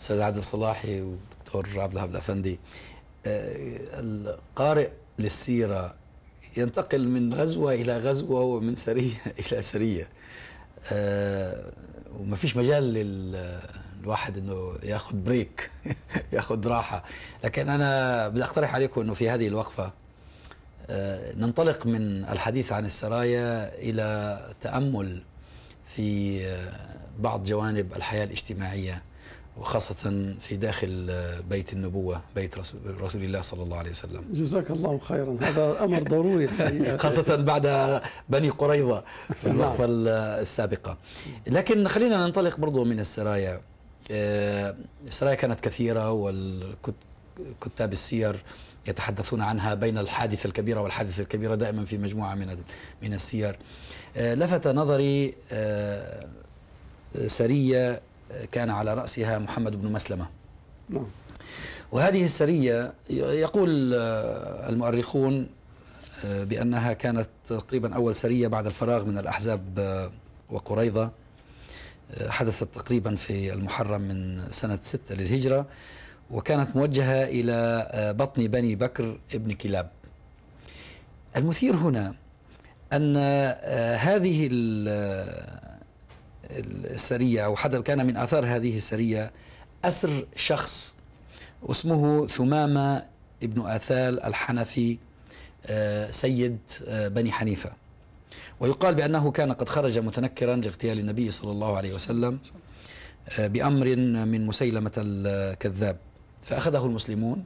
استاذ عادل صلاحي والدكتور عبد الوهاب الافندي آه، القارئ للسيره ينتقل من غزوه الى غزوه ومن سريه الى سريه آه، وما فيش مجال للواحد انه ياخذ بريك ياخذ راحه لكن انا بدي اقترح عليكم انه في هذه الوقفه آه، ننطلق من الحديث عن السرايا الى تامل في بعض جوانب الحياه الاجتماعيه وخاصة في داخل آه، بيت النبوة بيت رسول الله صلى الله عليه وسلم جزاك الله خيرا هذا أمر ضروري خاصة بعد بني قريظة في نعم. الوقفة آه، السابقة لكن خلينا ننطلق برضو من السرايا آه، السرايا كانت كثيرة والكتاب السير يتحدثون عنها بين الحادثة الكبيرة والحادثة الكبيرة دائما في مجموعة من من السير لفت نظري سرية كان على رأسها محمد بن مسلمة نعم وهذه السرية يقول آه، المؤرخون آه، بأنها كانت تقريبا أول سرية بعد الفراغ من الأحزاب آه، وقريضة حدثت تقريبا في المحرم من سنة ستة للهجرة وكانت موجهة إلى بطن بني بكر ابن كلاب المثير هنا أن هذه السرية أو حدا كان من آثار هذه السرية أسر شخص اسمه ثمامة ابن آثال الحنفي آه، سيد آه، بني حنيفة ويقال بأنه كان قد خرج متنكرا لاغتيال النبي صلى الله عليه وسلم آه، بأمر من مسيلمة الكذاب فأخذه المسلمون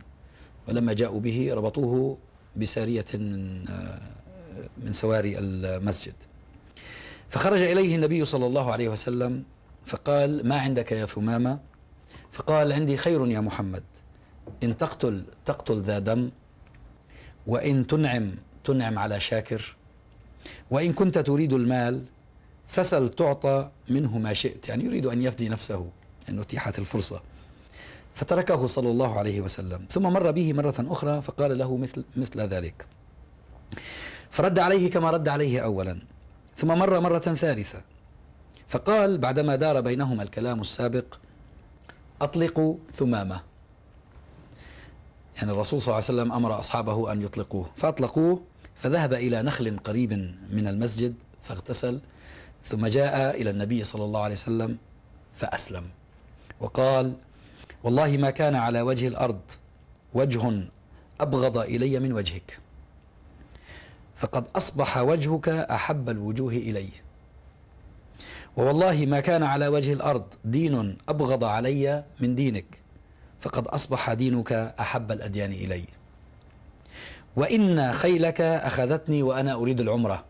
ولما جاءوا به ربطوه بسارية من سواري المسجد فخرج إليه النبي صلى الله عليه وسلم فقال ما عندك يا ثمامة فقال عندي خير يا محمد إن تقتل تقتل ذا دم وإن تنعم تنعم على شاكر وإن كنت تريد المال فسل تعطى منه ما شئت يعني يريد أن يفدي نفسه أن يعني أتيحت الفرصة فتركه صلى الله عليه وسلم ثم مر به مرة أخرى فقال له مثل, مثل ذلك فرد عليه كما رد عليه أولا ثم مر مرة ثالثة فقال بعدما دار بينهما الكلام السابق أطلقوا ثمامة يعني الرسول صلى الله عليه وسلم أمر أصحابه أن يطلقوه فأطلقوه فذهب إلى نخل قريب من المسجد فاغتسل ثم جاء إلى النبي صلى الله عليه وسلم فأسلم وقال والله ما كان على وجه الأرض وجه أبغض إلي من وجهك فقد أصبح وجهك أحب الوجوه إليه ووالله ما كان على وجه الأرض دين أبغض علي من دينك فقد أصبح دينك أحب الأديان إلي وإن خيلك أخذتني وأنا أريد العمرة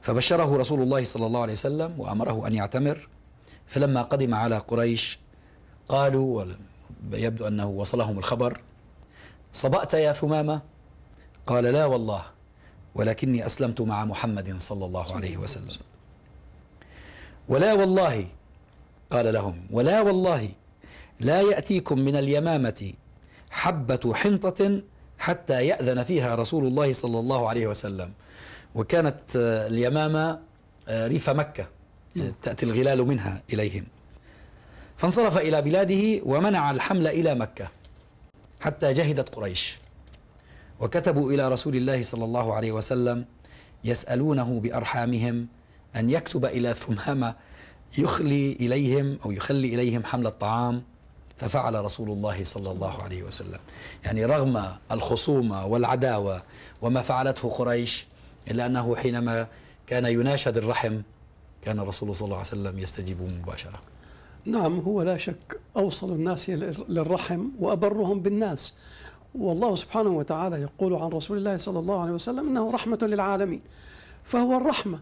فبشره رسول الله صلى الله عليه وسلم وأمره أن يعتمر فلما قدم على قريش قالوا يبدو أنه وصلهم الخبر صبأت يا ثمامة قال لا والله ولكني أسلمت مع محمد صلى الله عليه وسلم ولا والله قال لهم ولا والله لا يأتيكم من اليمامة حبة حنطة حتى يأذن فيها رسول الله صلى الله عليه وسلم وكانت اليمامة ريف مكة تأتي الغلال منها إليهم فانصرف إلى بلاده ومنع الحمل إلى مكة حتى جهدت قريش وكتبوا إلى رسول الله صلى الله عليه وسلم يسألونه بأرحامهم أن يكتب إلى ثمامة يخلي إليهم أو يخلي إليهم حمل الطعام ففعل رسول الله صلى الله عليه وسلم يعني رغم الخصومة والعداوة وما فعلته قريش إلا أنه حينما كان يناشد الرحم كان الرسول صلى الله عليه وسلم يستجيب مباشرة نعم هو لا شك أوصل الناس للرحم وأبرهم بالناس والله سبحانه وتعالى يقول عن رسول الله صلى الله عليه وسلم انه رحمه للعالمين فهو الرحمه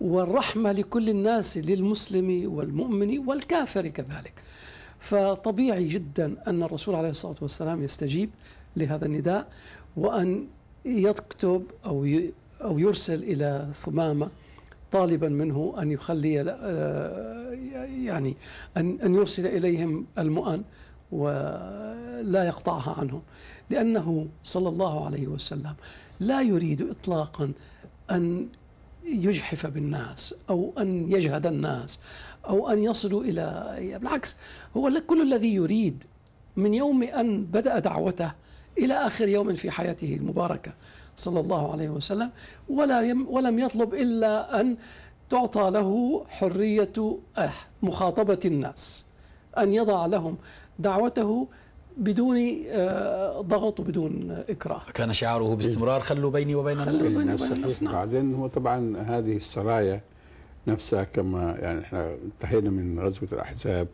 والرحمه لكل الناس للمسلم والمؤمن والكافر كذلك فطبيعي جدا ان الرسول عليه الصلاه والسلام يستجيب لهذا النداء وان يكتب او او يرسل الى ثمامه طالبا منه ان يخلي آه، يعني ان ان يرسل اليهم المؤن ولا يقطعها عنهم لأنه صلى الله عليه وسلم لا يريد إطلاقا أن يجحف بالناس أو أن يجهد الناس أو أن يصلوا إلى بالعكس هو كل الذي يريد من يوم أن بدأ دعوته إلى آخر يوم في حياته المباركة صلى الله عليه وسلم ولا ولم يطلب إلا أن تعطى له حرية آه، مخاطبة الناس أن يضع لهم دعوته بدون آه، ضغط وبدون آه، اكراه. كان شعاره باستمرار خلوا بيني وبين الناس. بعدين هو طبعا هذه السرايا نفسها كما يعني احنا انتهينا من غزوه الاحزاب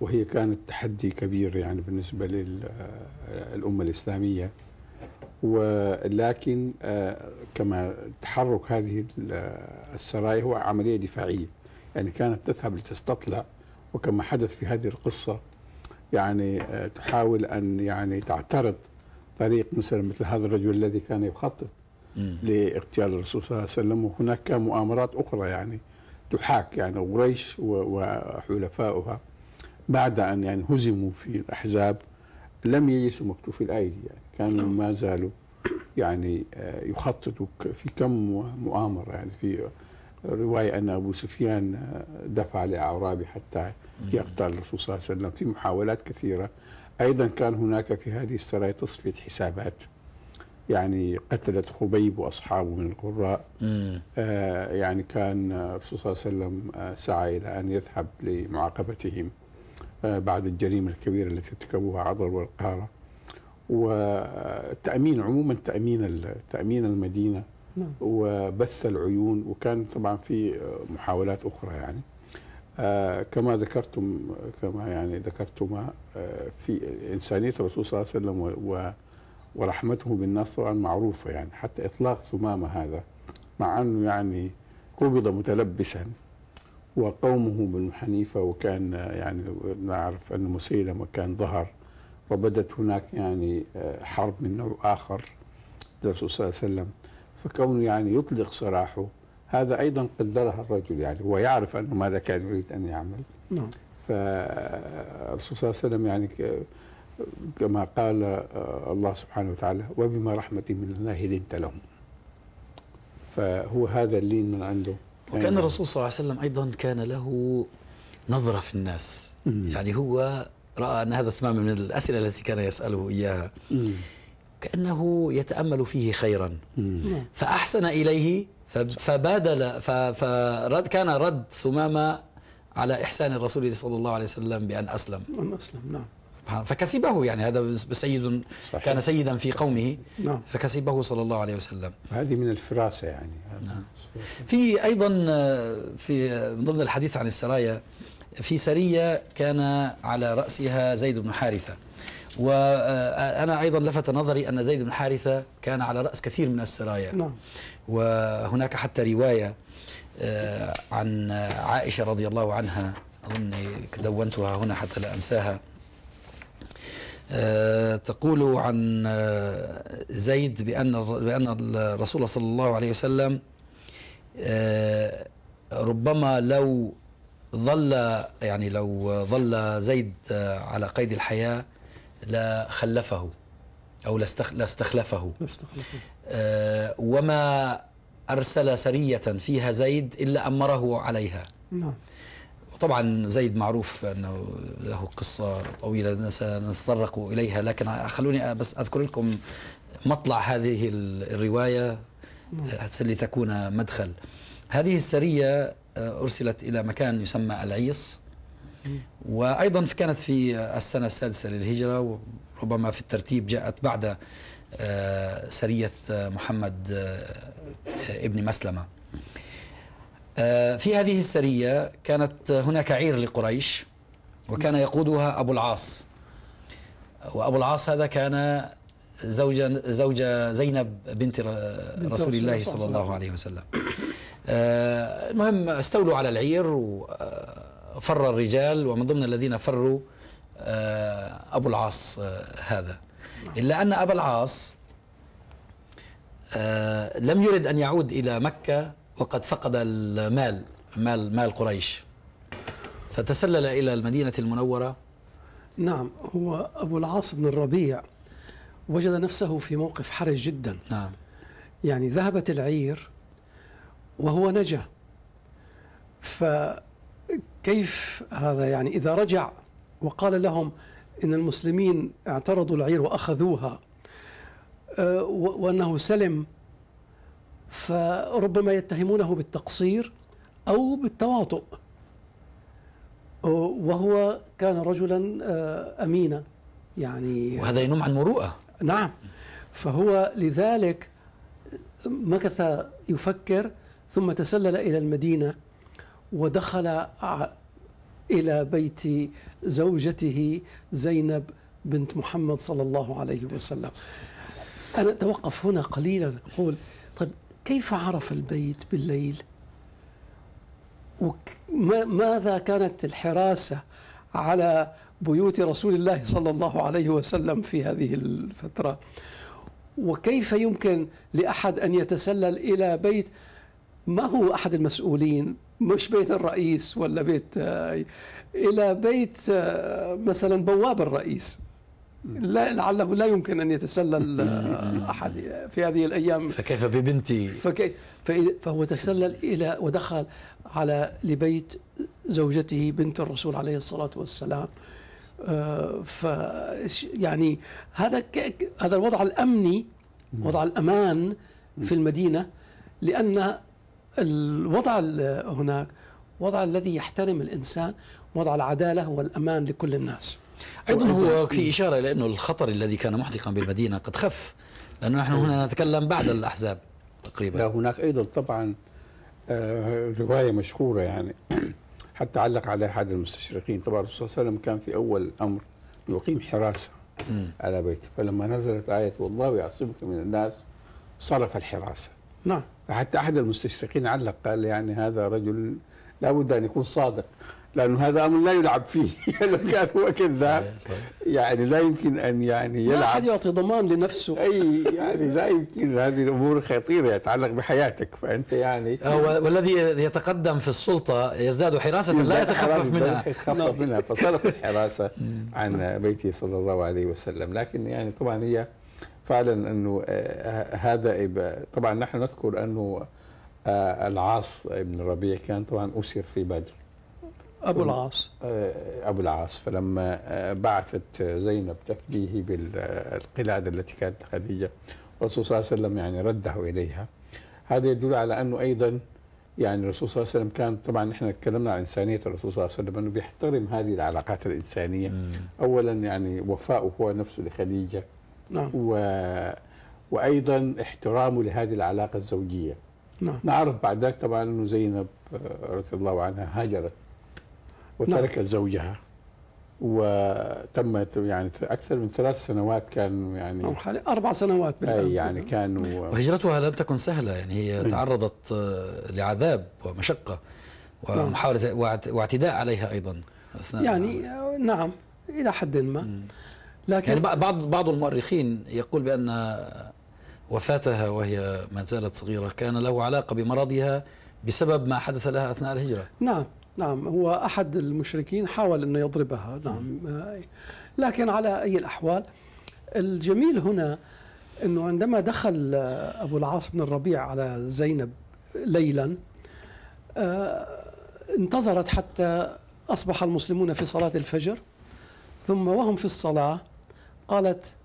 وهي كانت تحدي كبير يعني بالنسبه للامه آه، الاسلاميه ولكن كما تحرك هذه السرايا هو عمليه دفاعيه يعني كانت تذهب لتستطلع وكما حدث في هذه القصه يعني آه، تحاول ان يعني تعترض طريق مثلا مثل هذا الرجل الذي كان يخطط لاغتيال الرسول صلى الله عليه وسلم وهناك مؤامرات اخرى يعني تحاك يعني قريش وحلفائها بعد ان يعني هزموا في الاحزاب لم يجلسوا مكتوفي الايدي يعني كانوا نعم. ما زالوا يعني آه، يخططوا في كم مؤامره يعني في روايه ان ابو سفيان آه، دفع لاعرابي حتى يقتل الرسول صلى الله عليه وسلم في محاولات كثيرة أيضا كان هناك في هذه السرايا تصفية حسابات يعني قتلت خبيب وأصحابه من القراء آه يعني كان الرسول صلى الله عليه وسلم آه سعى إلى أن يذهب لمعاقبتهم آه بعد الجريمة الكبيرة التي ارتكبوها عضل والقارة وتأمين عموما تأمين تأمين المدينة نعم. وبث العيون وكان طبعا في محاولات أخرى يعني آه، كما ذكرتم كما يعني ذكرتما آه، في انسانيه الرسول صلى الله عليه وسلم و ورحمته بالناس طبعا معروفه يعني حتى اطلاق ثمامه هذا مع انه يعني قبض متلبسا وقومه بن حنيفه وكان يعني نعرف ان مسيلمه كان ظهر وبدت هناك يعني آه، حرب من نوع اخر للرسول صلى الله عليه وسلم فكونه يعني يطلق سراحه هذا أيضا قدرها الرجل يعني هو يعرف أنه ماذا كان يريد أن يعمل نعم فالرسول صلى الله عليه وسلم يعني كما قال آه، الله سبحانه وتعالى وبما رحمة من الله لنت لهم فهو هذا اللين من عنده وكان الرسول صلى الله عليه وسلم أيضا كان له نظرة في الناس مم. يعني هو رأى أن هذا ثمام من الأسئلة التي كان يسأله إياها مم. كأنه يتأمل فيه خيرا مم. فأحسن إليه فبادل فرد كان رد ثمامة على إحسان الرسول صلى الله عليه وسلم بأن أسلم أن أسلم نعم سبحان فكسبه يعني هذا سيد صحيح. كان سيدا في قومه نعم. فكسبه صلى الله عليه وسلم هذه من الفراسة يعني نعم. في أيضا في من ضمن الحديث عن السرايا في سرية كان على رأسها زيد بن حارثة وأنا آه، آه، أيضا لفت نظري أن زيد بن حارثة كان على رأس كثير من السرايا نعم وهناك حتى رواية آه، عن عائشة رضي الله عنها أظن دونتها هنا حتى لا أنساها آه، تقول عن آه، زيد بأن بأن الرسول صلى الله عليه وسلم ربما لو ظل يعني لو ظل زيد على قيد الحياة لخلفه أو لاستخلفه آه، وما أرسل سرية فيها زيد إلا أمره عليها نعم طبعا زيد معروف أنه له قصة طويلة سنتطرق إليها لكن خلوني بس أذكر لكم مطلع هذه الرواية نعم. آه، لتكون مدخل هذه السرية آه، أرسلت إلى مكان يسمى العيص نعم. وأيضا كانت في السنة السادسة للهجرة وربما في الترتيب جاءت بعد آه، سرية آه، محمد آه، ابن مسلمة في هذه السرية كانت هناك عير لقريش وكان يقودها أبو العاص وأبو العاص هذا كان زوجا زوج زينب بنت رسول الله صلى الله عليه وسلم المهم استولوا على العير وفر الرجال ومن ضمن الذين فروا أبو العاص هذا نعم. إلا أن أبا العاص آه، لم يرد أن يعود إلى مكة وقد فقد المال مال مال قريش فتسلل إلى المدينة المنورة نعم هو أبو العاص بن الربيع وجد نفسه في موقف حرج جدا نعم يعني ذهبت العير وهو نجا فكيف هذا يعني إذا رجع وقال لهم إن المسلمين اعترضوا العير وأخذوها آه، وأنه سلم فربما يتهمونه بالتقصير أو بالتواطؤ وهو كان رجلا آه، أمينا يعني وهذا ينم عن مروءة نعم فهو لذلك مكث يفكر ثم تسلل إلى المدينة ودخل إلى بيت زوجته زينب بنت محمد صلى الله عليه وسلم أنا أتوقف هنا قليلا أقول طيب كيف عرف البيت بالليل وماذا كانت الحراسة على بيوت رسول الله صلى الله عليه وسلم في هذه الفترة وكيف يمكن لأحد أن يتسلل إلى بيت ما هو أحد المسؤولين مش بيت الرئيس ولا بيت آه، الى بيت آه، مثلا بواب الرئيس لا لعله لا يمكن ان يتسلل آه، احد في هذه الايام فكيف ببنتي فكيف فهو تسلل الى ودخل على لبيت زوجته بنت الرسول عليه الصلاه والسلام ف يعني هذا هذا الوضع الامني وضع الامان في المدينه لان الوضع هناك وضع الذي يحترم الإنسان وضع العدالة والأمان لكل الناس أيضا هو في إشارة إلى أنه الخطر الذي كان محدقا بالمدينة قد خف لأنه نحن هنا نتكلم بعد الأحزاب تقريبا لا هناك أيضا طبعا آه، رواية مشهورة يعني حتى علق على أحد المستشرقين طبعا الرسول صلى الله عليه وسلم كان في أول الأمر يقيم حراسة على بيته فلما نزلت آية والله يعصمك من الناس صرف الحراسة نعم فحتى احد المستشرقين علق قال يعني هذا رجل لابد ان يكون صادق لانه هذا امر لا يلعب فيه لو كان هو كذاب يعني لا يمكن ان يعني يلعب ما احد يعطي ضمان لنفسه اي يعني لا يمكن هذه الامور خطيره يتعلق بحياتك فانت يعني آه، والذي يتقدم في السلطه يزداد حراسه لا يتخفف منها يتخفف منها فصرف الحراسه نعم. عن بيته صلى الله عليه وسلم لكن يعني طبعا هي فعلا انه آه، هذا طبعا نحن نذكر انه آه، العاص بن الربيع كان طبعا اسر في بدر ابو العاص آه، ابو العاص فلما بعثت زينب تفديه بالقلاده التي كانت خديجه الرسول صلى الله عليه وسلم يعني رده اليها هذا يدل على انه ايضا يعني الرسول صلى الله عليه وسلم كان طبعا نحن تكلمنا عن انسانيه الرسول صلى الله عليه وسلم انه بيحترم هذه العلاقات الانسانيه مم. اولا يعني وفاؤه هو نفسه لخديجه نعم. و... وايضا احترامه لهذه العلاقه الزوجيه نعم نعرف بعد ذلك طبعا انه زينب رضي الله عنها هاجرت وتركت نعم. زوجها وتم يعني اكثر من ثلاث سنوات كان يعني او نعم، حوالي اربع سنوات بالآن اي يعني كانوا وهجرتها لم تكن سهله يعني هي تعرضت آه، لعذاب ومشقه نعم. ومحاوله واعتداء عليها ايضا أثناء يعني آه، نعم الى حد ما مم. لكن يعني بعض بعض المؤرخين يقول بأن وفاتها وهي ما زالت صغيرة كان له علاقة بمرضها بسبب ما حدث لها أثناء الهجرة نعم نعم هو أحد المشركين حاول أنه يضربها نعم لكن على أي الأحوال الجميل هنا أنه عندما دخل أبو العاص بن الربيع على زينب ليلا آه، انتظرت حتى أصبح المسلمون في صلاة الفجر ثم وهم في الصلاة قالت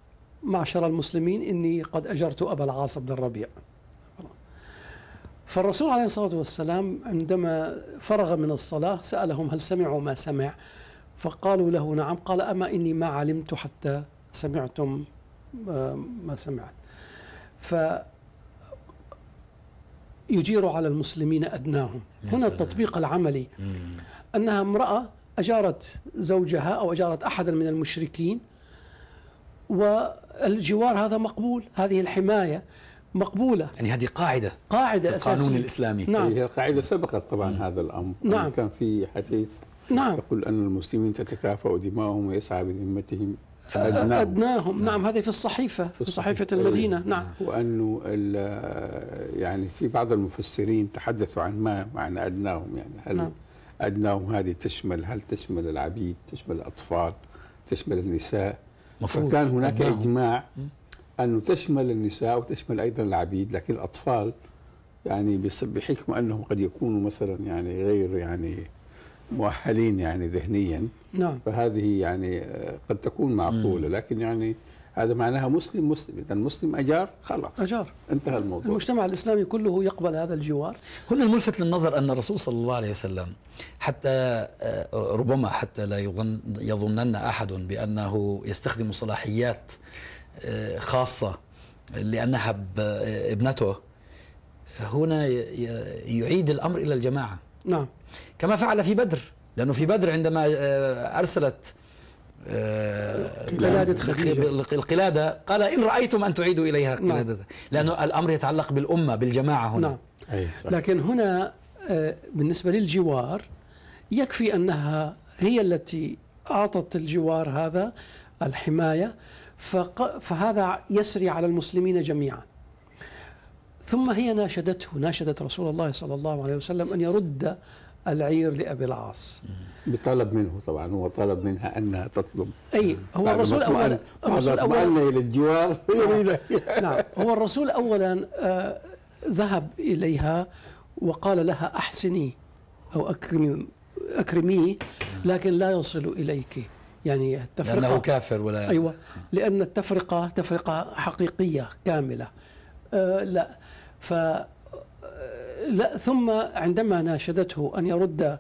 معشر المسلمين إني قد أجرت أبا العاص بن الربيع فالرسول عليه الصلاة والسلام عندما فرغ من الصلاة سألهم هل سمعوا ما سمع فقالوا له نعم قال أما إني ما علمت حتى سمعتم آه، ما سمعت فيجير على المسلمين أدناهم هنا التطبيق العملي أنها امرأة أجارت زوجها أو أجارت أحدا من المشركين والجوار هذا مقبول هذه الحماية مقبولة يعني هذه قاعدة قاعدة القانون أساسية القانون الإسلامي نعم هي قاعدة سبقت طبعا نعم. هذا الأمر نعم يعني كان في حديث نعم يقول أن المسلمين تتكافأ دماؤهم ويسعى بذمتهم أدناهم, أدناهم. نعم. نعم هذه في الصحيفة في صحيفة المدينة نعم, نعم. وأنه آه، يعني في بعض المفسرين تحدثوا عن ما معنى أدناهم يعني هل نعم. أدناهم هذه تشمل هل تشمل العبيد تشمل الأطفال تشمل النساء مفروض. وكان هناك أبناهم. إجماع أنه تشمل النساء وتشمل أيضا العبيد لكن الأطفال يعني بحكم أنهم قد يكونوا مثلا يعني غير يعني مؤهلين يعني ذهنيا نعم. فهذه يعني آه، قد تكون معقولة لكن يعني هذا معناها مسلم مسلم اذا مسلم اجار خلاص اجار انتهى الموضوع المجتمع الاسلامي كله يقبل هذا الجوار هنا الملفت للنظر ان الرسول صلى الله عليه وسلم حتى آه، ربما حتى لا يظن يظنن احد بانه يستخدم صلاحيات آه، خاصه لانها آه، ابنته هنا يعيد الامر الى الجماعه نعم كما فعل في بدر لانه في بدر عندما ارسلت آه، قلادة خديجة القلادة قال إن رأيتم أن تعيدوا إليها نعم. قلادة نعم. لأنه الأمر يتعلق بالأمة بالجماعة هنا نعم. لكن هنا آه، بالنسبة للجوار يكفي أنها هي التي أعطت الجوار هذا الحماية فهذا يسري على المسلمين جميعا ثم هي ناشدته ناشدت رسول الله صلى الله عليه وسلم أن يرد العير لأبي العاص بطلب منه طبعا هو طلب منها انها تطلب اي هو الرسول اولا الرسول اولا الى الجوار نعم. نعم هو الرسول اولا آه، ذهب اليها وقال لها احسني او اكرمي اكرمي لكن لا يصل اليك يعني التفرقه لانه كافر ولا ايوه لان التفرقه تفرقه حقيقيه كامله آه لا ف آه، لا ثم عندما ناشدته ان يرد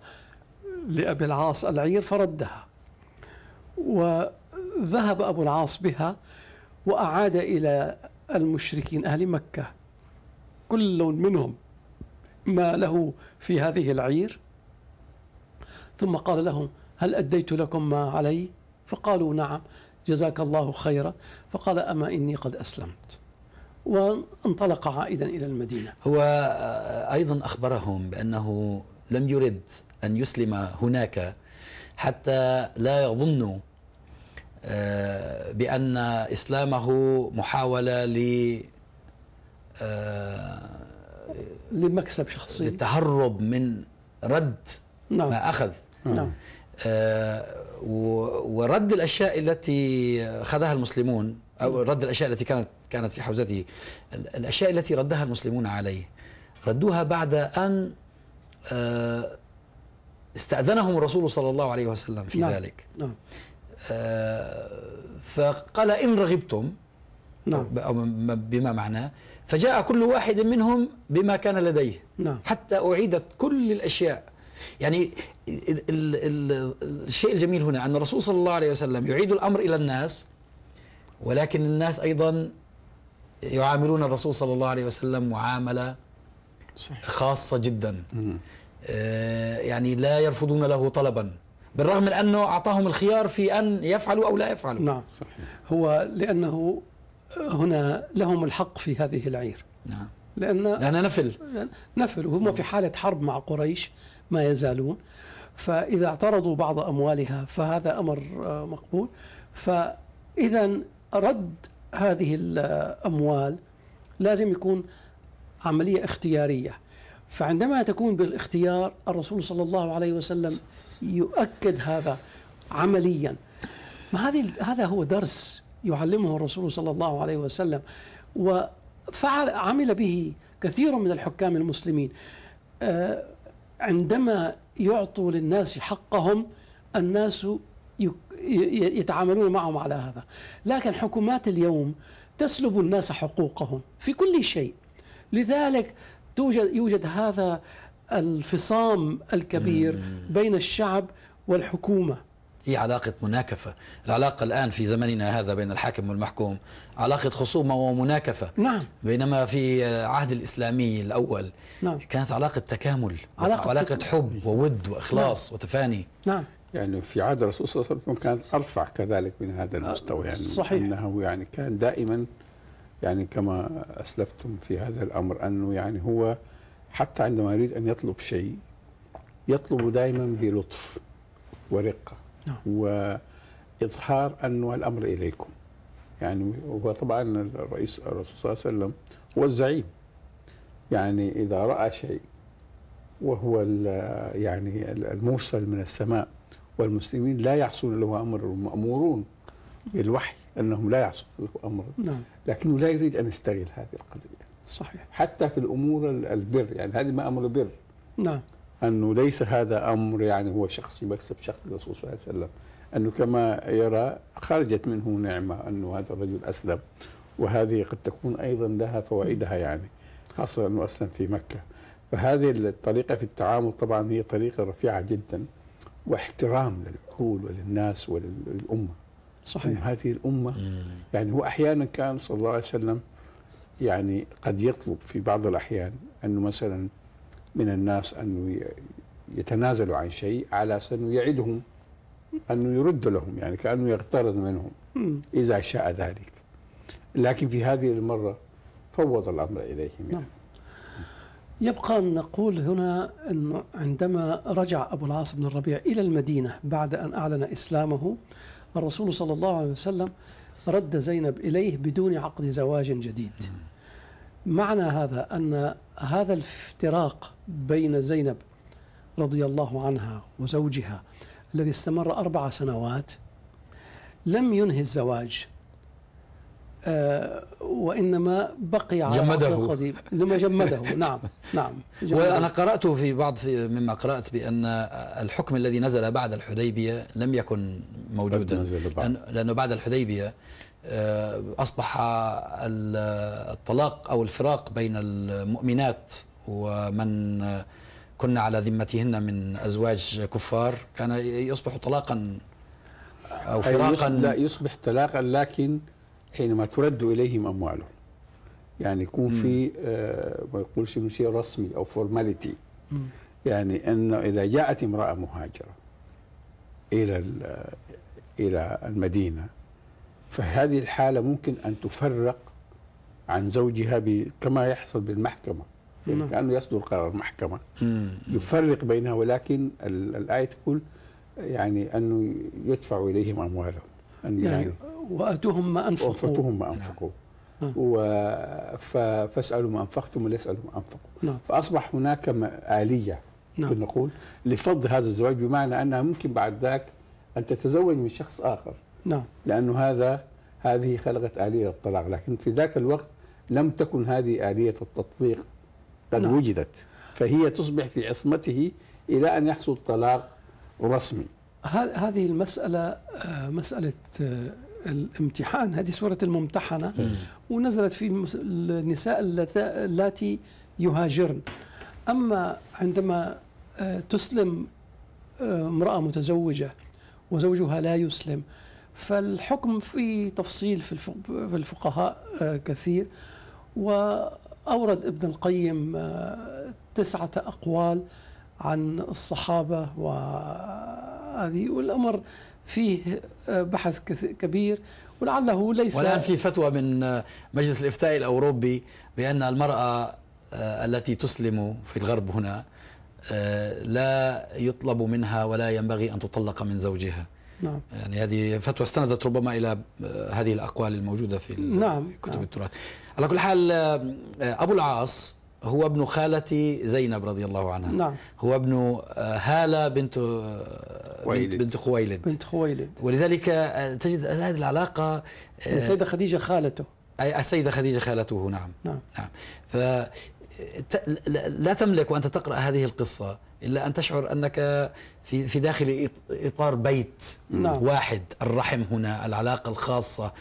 لأبي العاص العير فردها وذهب أبو العاص بها وأعاد إلى المشركين أهل مكة كل منهم ما له في هذه العير ثم قال لهم هل أديت لكم ما علي فقالوا نعم جزاك الله خيرا فقال أما إني قد أسلمت وانطلق عائدا إلى المدينة هو آه، أيضا أخبرهم بأنه لم يرد أن يسلم هناك حتى لا يظن آه، بأن إسلامه محاولة ل آه، لمكسب شخصي للتهرب من رد نعم. ما أخذ نعم. آه، ورد الأشياء التي أخذها المسلمون أو نعم. رد الأشياء التي كانت كانت في حوزته الأشياء التي ردها المسلمون عليه ردوها بعد أن استأذنهم الرسول صلى الله عليه وسلم في نعم. ذلك نعم. آه فقال إن رغبتم نعم. أو بما معناه فجاء كل واحد منهم بما كان لديه نعم. حتى أعيدت كل الأشياء يعني ال ال ال الشيء الجميل هنا أن الرسول صلى الله عليه وسلم يعيد الأمر إلى الناس ولكن الناس أيضا يعاملون الرسول صلى الله عليه وسلم معاملة صحيح. خاصة جدا مم. آه، يعني لا يرفضون له طلبا بالرغم من أنه أعطاهم الخيار في أن يفعلوا أو لا يفعلوا نعم صحيح. هو لأنه هنا لهم الحق في هذه العير نعم لأن نفل نفل وهم في حالة حرب مع قريش ما يزالون فإذا اعترضوا بعض أموالها فهذا أمر آه، مقبول فإذا رد هذه الأموال آه، لازم يكون عملية اختيارية فعندما تكون بالاختيار الرسول صلى الله عليه وسلم يؤكد هذا عمليا ما هذه هذا هو درس يعلمه الرسول صلى الله عليه وسلم وفعل عمل به كثير من الحكام المسلمين آه، عندما يعطوا للناس حقهم الناس يتعاملون معهم على هذا لكن حكومات اليوم تسلب الناس حقوقهم في كل شيء لذلك توجد يوجد هذا الفصام الكبير بين الشعب والحكومة هي علاقة مناكفة العلاقة الآن في زمننا هذا بين الحاكم والمحكوم علاقة خصومة ومناكفة نعم بينما في عهد الإسلامي الأول نعم. كانت علاقة تكامل علاقة, علاقة تك... حب وود وإخلاص نعم. وتفاني نعم يعني في عهد الرسول صلى الله عليه وسلم كان أرفع كذلك من هذا المستوى يعني صحيح أنه يعني كان دائما يعني كما أسلفتم في هذا الأمر أنه يعني هو حتى عندما يريد أن يطلب شيء يطلب دائما بلطف ورقة نعم. وإظهار أنه الأمر إليكم يعني هو طبعا الرئيس الرسول صلى الله عليه وسلم هو الزعيم يعني إذا رأى شيء وهو يعني المرسل من السماء والمسلمين لا يعصون له أمر مأمورون بالوحي أنهم لا يعصون له أمر نعم. لكنه لا يريد ان يستغل هذه القضيه صحيح حتى في الامور البر يعني هذه ما امر بر نعم انه ليس هذا امر يعني هو شخصي مكسب شخصي الرسول صلى الله عليه وسلم انه كما يرى خرجت منه نعمه انه هذا الرجل اسلم وهذه قد تكون ايضا لها فوائدها يعني خاصه انه اسلم في مكه فهذه الطريقه في التعامل طبعا هي طريقه رفيعه جدا واحترام للعقول وللناس وللامه صحيح هذه الأمة مم. يعني هو أحيانا كان صلى الله عليه وسلم يعني قد يطلب في بعض الأحيان أنه مثلا من الناس أنه يتنازلوا عن شيء على أنه يعدهم أنه يرد لهم يعني كأنه يقترض منهم مم. إذا شاء ذلك لكن في هذه المرة فوض الأمر إليهم يعني. نعم. يبقى أن نقول هنا أنه عندما رجع أبو العاص بن الربيع إلى المدينة بعد أن أعلن إسلامه الرسول صلى الله عليه وسلم رد زينب إليه بدون عقد زواج جديد معنى هذا أن هذا الافتراق بين زينب رضي الله عنها وزوجها الذي استمر أربع سنوات لم ينهي الزواج آه، وانما بقي على جمده القديم لما جمده نعم نعم جمده. وانا قرات في بعض في مما قرات بان الحكم الذي نزل بعد الحديبيه لم يكن موجودا لانه بعد الحديبيه آه، اصبح الطلاق او الفراق بين المؤمنات ومن كنا على ذمتهن من ازواج كفار كان يصبح طلاقا او فراقا لا يصبح طلاقا لكن حينما ترد إليهم أموالهم يعني يكون في آه ما يقولش شيء رسمي أو فورماليتي يعني انه إذا جاءت امرأة مهاجرة إلى آه، إلى المدينة فهذه الحالة ممكن أن تفرق عن زوجها كما يحصل بالمحكمة يعني نعم. كأنه يصدر قرار محكمة يفرق بينها ولكن الآية تقول يعني أنه يدفع إليهم أموالهم أن يعني, يعني واتوهم ما انفقوا واتوهم ما نعم. انفقوا نعم. فاسالوا ما انفقتم ولا ما انفقوا نعم. فاصبح هناك اليه نعم. نقول لفض هذا الزواج بمعنى انها ممكن بعد ذاك ان تتزوج من شخص اخر نعم لانه هذا هذه خلقت اليه الطلاق لكن في ذاك الوقت لم تكن هذه اليه التطبيق قد نعم. وجدت فهي تصبح في عصمته الى ان يحصل طلاق رسمي هذه المساله آه، مساله آه، الامتحان هذه سورة الممتحنة ونزلت في النساء اللاتي يهاجرن أما عندما آه، تسلم آه، امرأة متزوجة وزوجها لا يسلم فالحكم في تفصيل في الفقهاء آه، كثير وأورد ابن القيم تسعة أقوال عن الصحابة وهذه والأمر فيه آه، بحث كبير ولعله ليس والآن في فتوى من آه، مجلس الإفتاء الأوروبي بأن المرأة آه، التي تسلم في الغرب هنا لا يطلب منها ولا ينبغي أن تطلق من زوجها نعم. يعني هذه فتوى استندت ربما إلى هذه الأقوال الموجودة في نعم. كتب نعم. التراث على كل حال أبو العاص هو ابن خالتي زينب رضي الله عنها نعم. هو ابن آه، هالة بنت آه، خويلد. بنت خويلد بنت خويلد ولذلك آه، تجد هذه العلاقة السيدة خديجة خالته السيدة خديجة خالته نعم نعم, نعم. لا تملك وانت تقرا هذه القصه الا ان تشعر انك في في داخل اطار بيت نعم. واحد الرحم هنا العلاقه الخاصه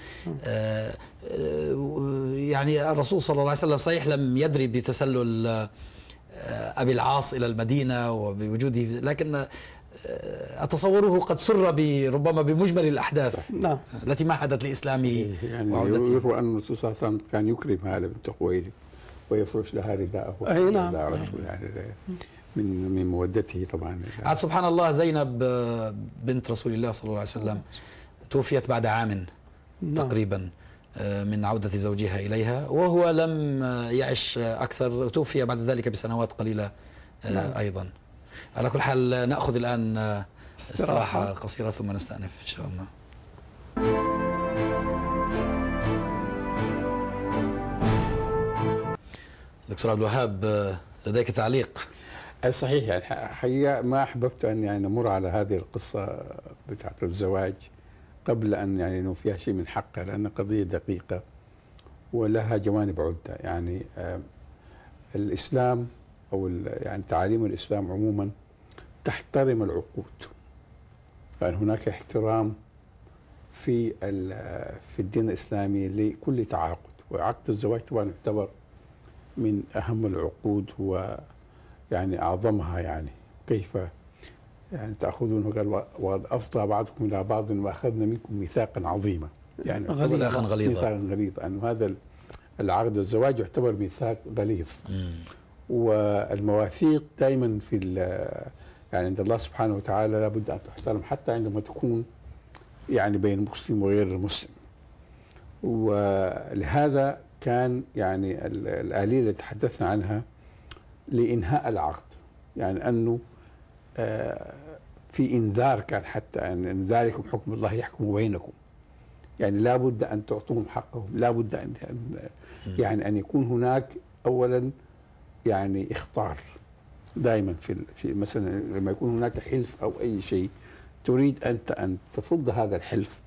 آه،, آه يعني الرسول صلى الله عليه وسلم صحيح لم يدري بتسلل آه ابي العاص الى المدينه وبوجوده لكن آه اتصوره قد سر ربما بمجمل الاحداث نعم. التي مهدت لاسلامه يعني يروى ان الرسول صلى الله عليه وسلم كان يكرم هذا بنت ويفرش لها رداءه أي نعم, نعم. من من مودته طبعا عاد سبحان الله زينب آه، بنت رسول الله صلى الله عليه وسلم توفيت بعد عام نعم. تقريبا آه، من عودة زوجها إليها وهو لم آه، يعش أكثر توفي بعد ذلك بسنوات قليلة نعم. أيضا على كل حال نأخذ الآن استراحة, استراحة قصيرة ثم نستأنف إن شاء الله دكتور عبد الوهاب لديك تعليق صحيح يعني حقيقة ما أحببت أن يعني نمر على هذه القصة بتاعة الزواج قبل أن يعني أنه فيها شيء من حقها لأن قضية دقيقة ولها جوانب عدة يعني آه، الإسلام أو يعني تعاليم الإسلام عموما تحترم العقود يعني هناك احترام في آه، في الدين الإسلامي لكل تعاقد وعقد الزواج طبعا يعتبر من أهم العقود يعني أعظمها يعني كيف يعني تأخذون قال وأفضى بعضكم إلى بعض وأخذنا منكم ميثاقا عظيما يعني ميثاقا غليظا ميثاقا غليظا يعني هذا العقد الزواج يعتبر ميثاق غليظ والمواثيق دائما في يعني عند الله سبحانه وتعالى لابد أن تحترم حتى عندما تكون يعني بين المسلم وغير المسلم ولهذا كان يعني الآلية اللي تحدثنا عنها لإنهاء العقد يعني أنه آه، في إنذار كان حتى يعني أن ذلكم حكم الله يحكم بينكم يعني لابد أن تعطوهم حقهم لابد أن يعني أن يكون هناك أولا يعني إخطار دائما في في مثلا لما يكون هناك حلف أو أي شيء تريد أنت أن تفض هذا الحلف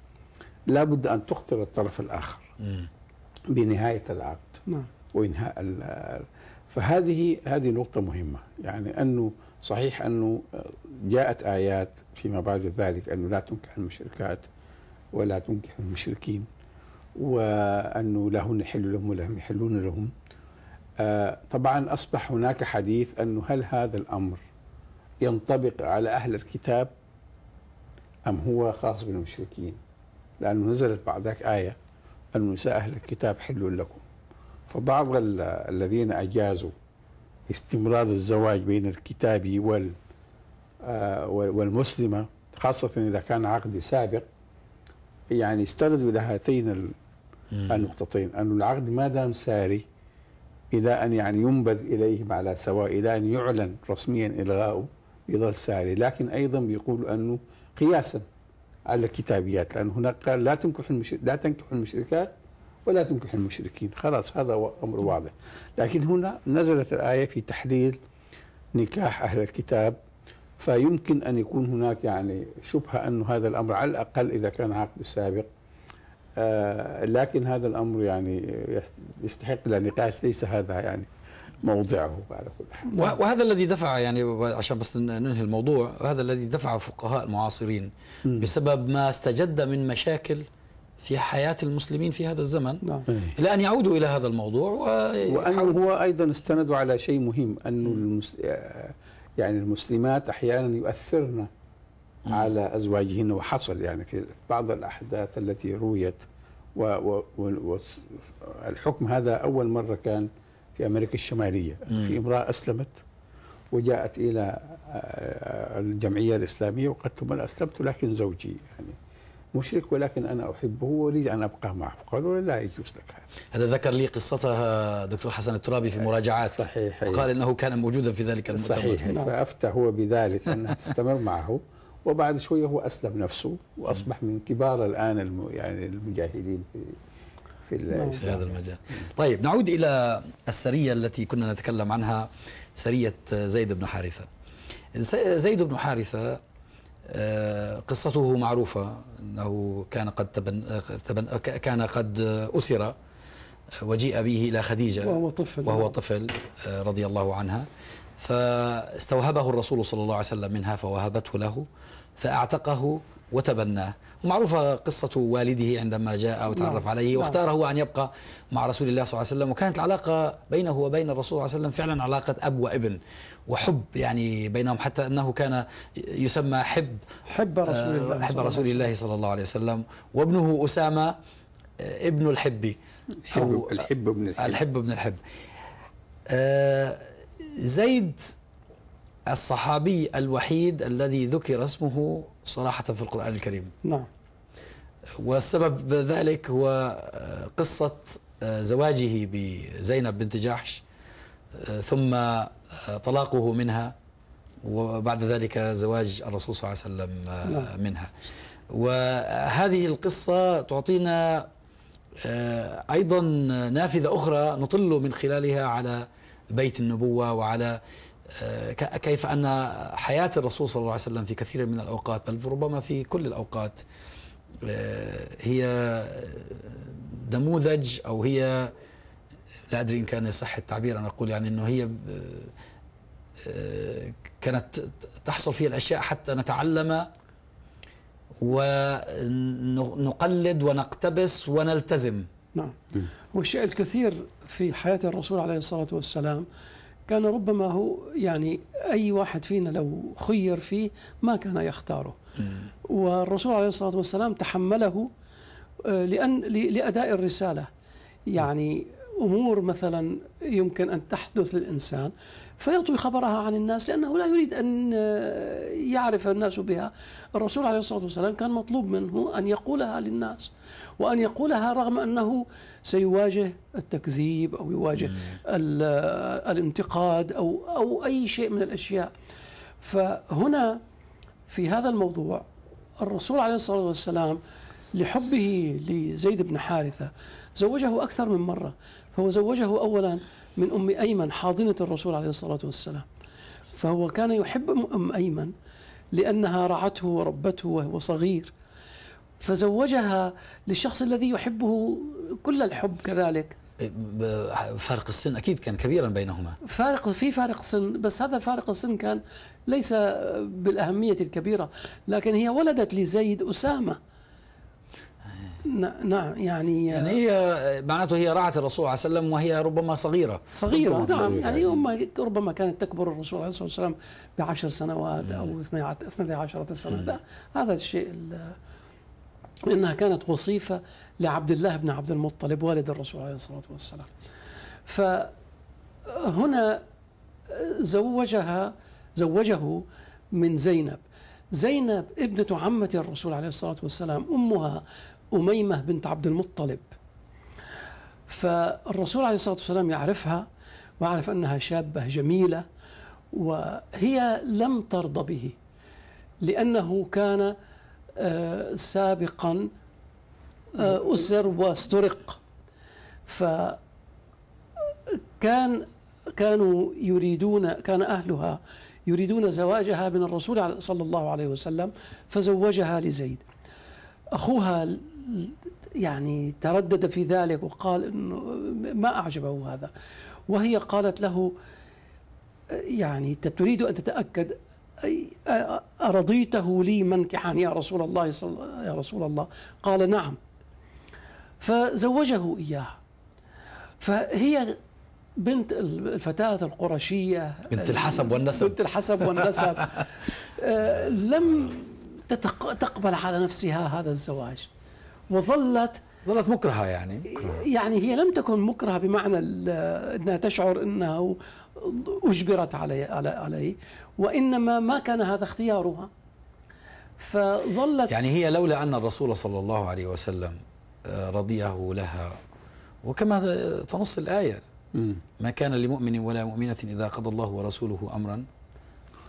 لابد أن تخطر الطرف الآخر بنهايه العقد نعم وانهاء فهذه هذه نقطه مهمه يعني انه صحيح انه جاءت ايات فيما بعد ذلك انه لا تنكح المشركات ولا تنكح المشركين وانه لهن حل لهم ولهم يحلون لهم آه، طبعا اصبح هناك حديث انه هل هذا الامر ينطبق على اهل الكتاب ام هو خاص بالمشركين لانه نزلت بعد ذاك ايه أن نساء أهل الكتاب حل لكم فبعض الذين أجازوا استمرار الزواج بين الكتابي آه، وال والمسلمة خاصة إذا كان عقد سابق يعني استندوا إلى هاتين النقطتين أن العقد ما دام ساري إلى أن يعني ينبذ إليهم على سواء إلى أن يعلن رسميا إلغاؤه يظل ساري لكن أيضا بيقولوا أنه قياسا على الكتابيات لأن هناك قال لا تنكح لا تنكح المشركات ولا تنكح المشركين خلاص هذا أمر واضح لكن هنا نزلت الآية في تحليل نكاح أهل الكتاب فيمكن أن يكون هناك يعني شبهة انه هذا الأمر على الأقل إذا كان عقد سابق آه، لكن هذا الأمر يعني يستحق لنقاش ليس هذا يعني موضعه على كل حال وهذا الذي دفع يعني عشان بس ننهي الموضوع هذا الذي دفع فقهاء المعاصرين بسبب ما استجد من مشاكل في حياة المسلمين في هذا الزمن نعم. إلى أن يعودوا إلى هذا الموضوع وأنه هو أيضا استندوا على شيء مهم أن المس... آه، يعني المسلمات أحيانا يؤثرن على أزواجهن وحصل يعني في بعض الأحداث التي رويت والحكم و... و... هذا أول مرة كان في أمريكا الشمالية مم. في امرأة أسلمت وجاءت إلى آه، آه، الجمعية الإسلامية وقالت لهم أنا أسلمت لكن زوجي يعني مشرك ولكن أنا أحبه وأريد أن أبقى معه قالوا لا يجوز لك هذا هذا ذكر لي قصتها دكتور حسن الترابي في آه، مراجعات صحيح وقال أنه كان موجودا في ذلك المؤتمر صحيح نعم. فأفتى هو بذلك أنها تستمر معه وبعد شوية هو أسلم نفسه وأصبح من كبار الآن يعني المجاهدين في في نعم. في هذا نعم. المجال طيب نعود إلى السرية التي كنا نتكلم عنها سرية زيد بن حارثة زيد بن حارثة آه، قصته معروفة أنه كان قد تبن تبن كان قد أسر آه، وجيء به إلى خديجة وهو طفل وهو طفل آه، رضي الله عنها فاستوهبه الرسول صلى الله عليه وسلم منها فوهبته له فأعتقه وتبناه ومعروفة قصة والده عندما جاء وتعرف نعم. عليه واختار نعم. هو أن يبقى مع رسول الله صلى الله عليه وسلم وكانت العلاقة بينه وبين الرسول صلى الله عليه وسلم فعلا علاقة أب وابن وحب يعني بينهم حتى أنه كان يسمى حب حب رسول آه، الله حب رسول الله صلى الله عليه وسلم وابنه أسامة آه، ابن الحب أو الحب ابن الحب الحب ابن الحب آه، زيد الصحابي الوحيد الذي ذكر اسمه صراحة في القرآن الكريم نعم والسبب ذلك هو آه، قصة آه، زواجه بزينب بنت جحش آه، ثم طلاقه منها وبعد ذلك زواج الرسول صلى الله عليه وسلم نعم. منها وهذه القصة تعطينا أيضا نافذة أخرى نطل من خلالها على بيت النبوة وعلى آه، كيف أن حياة الرسول صلى الله عليه وسلم في كثير من الأوقات بل ربما في كل الأوقات آه، هي نموذج أو هي لا أدري إن كان يصح التعبير أن أقول يعني أنه هي آه، كانت تحصل فيها الأشياء حتى نتعلم ونقلد ونقتبس ونلتزم نعم والشيء الكثير في حياة الرسول عليه الصلاة والسلام كان ربما هو يعني أي واحد فينا لو خير فيه ما كان يختاره والرسول عليه الصلاة والسلام تحمله آه، لأن لأداء الرسالة يعني امور مثلا يمكن ان تحدث للانسان فيطوي خبرها عن الناس لانه لا يريد ان آه، يعرف الناس بها الرسول عليه الصلاه والسلام كان مطلوب منه ان يقولها للناس وان يقولها رغم انه سيواجه التكذيب او يواجه آه، الانتقاد او او اي شيء من الاشياء فهنا في هذا الموضوع الرسول عليه الصلاه والسلام لحبه لزيد بن حارثه زوجه اكثر من مره هو زوجه أولا من أم أيمن حاضنة الرسول عليه الصلاة والسلام فهو كان يحب أم أيمن لأنها رعته وربته وهو صغير فزوجها للشخص الذي يحبه كل الحب كذلك فارق السن اكيد كان كبيرا بينهما فارق في فارق سن بس هذا فارق السن كان ليس بالاهميه الكبيره لكن هي ولدت لزيد اسامه نعم يعني يعني هي معناته هي رعت الرسول صلى الله عليه وسلم وهي ربما صغيرة صغيرة نعم يعني هم يعني ربما كانت تكبر الرسول عليه الصلاة والسلام بعشر سنوات أو 12 سنة ده هذا الشيء إنها كانت وصيفة لعبد الله بن عبد المطلب والد الرسول عليه الصلاة والسلام فهنا زوجها زوجه من زينب زينب ابنة عمة الرسول عليه الصلاة والسلام أمها أميمة بنت عبد المطلب فالرسول عليه الصلاة والسلام يعرفها ويعرف أنها شابة جميلة وهي لم ترضى به لأنه كان آه، سابقا آه، أسر واسترق فكان كانوا يريدون كان أهلها يريدون زواجها من الرسول صلى الله عليه وسلم فزوجها لزيد أخوها يعني تردد في ذلك وقال انه ما اعجبه هذا وهي قالت له يعني تريد ان تتاكد أرضيته لي منكحا يا رسول الله يا رسول الله قال نعم فزوجه إياها فهي بنت الفتاة القرشية بنت الحسب والنسب بنت الحسب والنسب آه، لم تقبل على نفسها هذا الزواج وظلت ظلت مكرهة يعني مكرهة. يعني هي لم تكن مكرهة بمعنى أنها تشعر أنها أجبرت عليه, عليه وإنما ما كان هذا اختيارها فظلت يعني هي لولا أن الرسول صلى الله عليه وسلم آه، رضيه لها وكما تنص الآية ما كان لمؤمن ولا مؤمنة إذا قضى الله ورسوله أمرا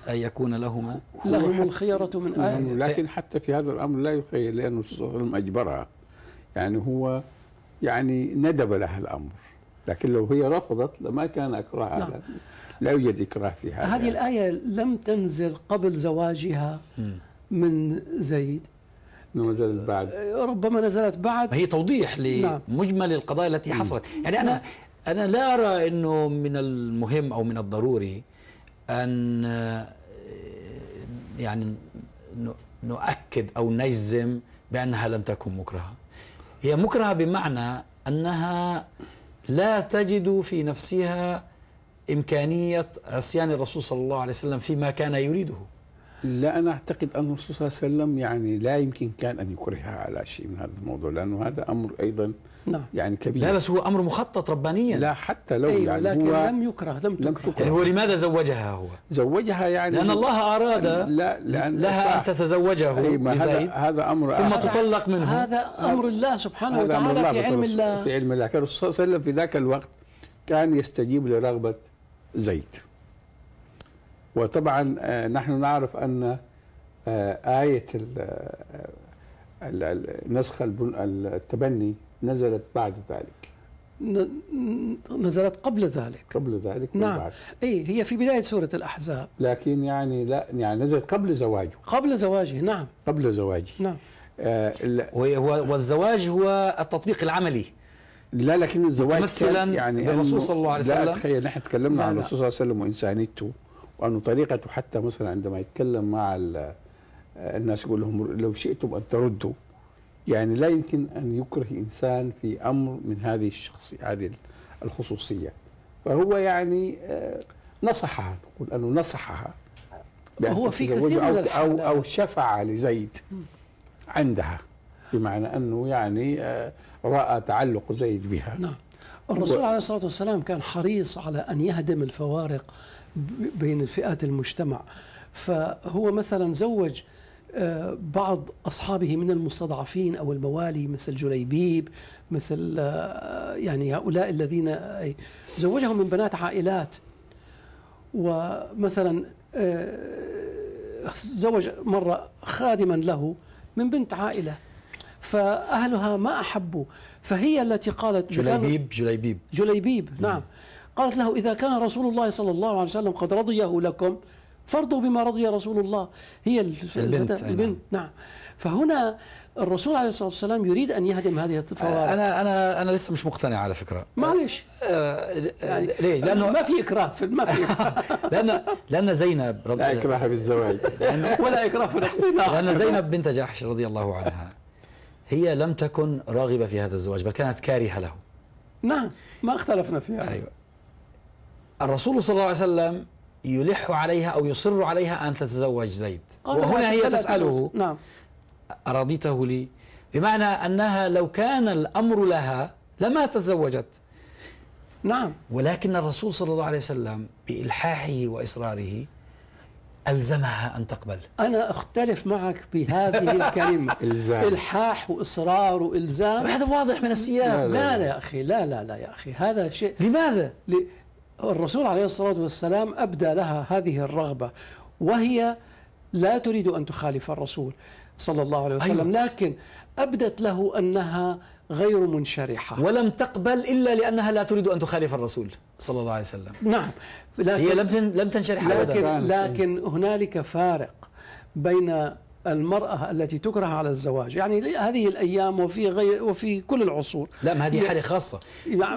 أن يكون لهما لهم الخيرة من نعم. أمره لكن حتى في هذا الأمر لا يخير لأنه صلى الله وسلم أجبرها يعني هو يعني ندب لها الأمر لكن لو هي رفضت لما كان اكراها نعم. لا يوجد اكراه في هذا هذه يعني. الايه لم تنزل قبل زواجها من زيد نزلت بعد ربما نزلت بعد هي توضيح نعم. لمجمل نعم. القضايا التي حصلت يعني انا نعم. انا لا ارى انه من المهم او من الضروري ان يعني نؤكد أو نجزم بأنها لم تكن مكرهة هي مكرهة بمعنى أنها لا تجد في نفسها إمكانية عصيان الرسول صلى الله عليه وسلم فيما كان يريده لا أنا أعتقد أن الرسول صلى الله عليه وسلم يعني لا يمكن كان أن يكرهها على شيء من هذا الموضوع لأنه هذا أمر أيضا نعم يعني كبير لا بس هو امر مخطط ربانيا لا حتى لو أيوة يعني لكن هو لم يكره لم لم تكره يعني هو لماذا زوجها هو؟ زوجها يعني لأن الله أراد لا لأن لها أن تتزوجه أيوة هذا, هذا أمر ثم تطلق منه هذا أمر الله سبحانه وتعالى الله في علم الله في علم الله كان الرسول صلى الله عليه وسلم في ذاك الوقت كان يستجيب لرغبة زيد وطبعا آه، نحن نعرف أن آه، آية النسخه آه، التبني نزلت بعد ذلك نزلت قبل ذلك قبل ذلك نعم بعد. اي هي في بدايه سوره الاحزاب لكن يعني لا يعني نزلت قبل زواجه قبل زواجه نعم قبل زواجه نعم آه والزواج هو التطبيق العملي لا لكن الزواج مثلا يعني الرسول صلى الله عليه وسلم لا تخيل نحن تكلمنا عن الرسول صلى الله عليه وسلم وانسانيته وانه طريقته حتى مثلا عندما يتكلم مع آه، الناس يقول لهم لو شئتم ان تردوا يعني لا يمكن أن يكره إنسان في أمر من هذه الشخصية هذه الخصوصية فهو يعني آه، نصحها نقول أنه نصحها هو في كثير من أو, أو شفع لزيد عندها بمعنى أنه يعني آه، رأى تعلق زيد بها نعم الرسول عليه الصلاة والسلام كان حريص على أن يهدم الفوارق بين فئات المجتمع فهو مثلا زوج بعض أصحابه من المستضعفين أو الموالي مثل جليبيب مثل آه، يعني هؤلاء الذين زوجهم من بنات عائلات ومثلا آه، زوج مرة خادما له من بنت عائلة فأهلها ما أحبوا فهي التي قالت جليبيب جليبيب جليبيب نعم قالت له إذا كان رسول الله صلى الله عليه وسلم قد رضيه لكم فرضوا بما رضي رسول الله هي البنت, البنت, نعم. البنت نعم فهنا الرسول عليه الصلاه والسلام يريد ان يهدم هذه الفوارق انا انا انا لسه مش مقتنع على فكره معلش آه، آه، يعني ليش؟ لانه ما في اكراه في ما في لان لان زينب رضي لا اكراه في الزواج ولا اكراه في الاقتناع لان زينب بنت جحش رضي الله عنها هي لم تكن راغبه في هذا الزواج بل كانت كارهه له نعم ما اختلفنا فيها ايوه الرسول صلى الله عليه وسلم يلح عليها أو يصر عليها أن تتزوج زيد وهنا هي تسأله نعم أرضيته لي بمعنى أنها لو كان الأمر لها لما تزوجت نعم ولكن الرسول صلى الله عليه وسلم بإلحاحه وإصراره ألزمها أن تقبل أنا أختلف معك بهذه الكلمة إلحاح وإصرار وإلزام هذا واضح من السياق لا لا, لا لا يا أخي لا لا لا يا أخي هذا شيء لماذا؟ الرسول عليه الصلاة والسلام أبدى لها هذه الرغبة وهي لا تريد أن تخالف الرسول صلى الله عليه وسلم أيوة. لكن أبدت له أنها غير منشرحة ولم تقبل إلا لأنها لا تريد أن تخالف الرسول صلى الله عليه وسلم نعم لكن هي لم لم تنشرح لكن, لكن هنالك فارق بين المرأة التي تكره على الزواج يعني هذه الأيام وفي غير وفي كل العصور لا ما هذه حالة خاصة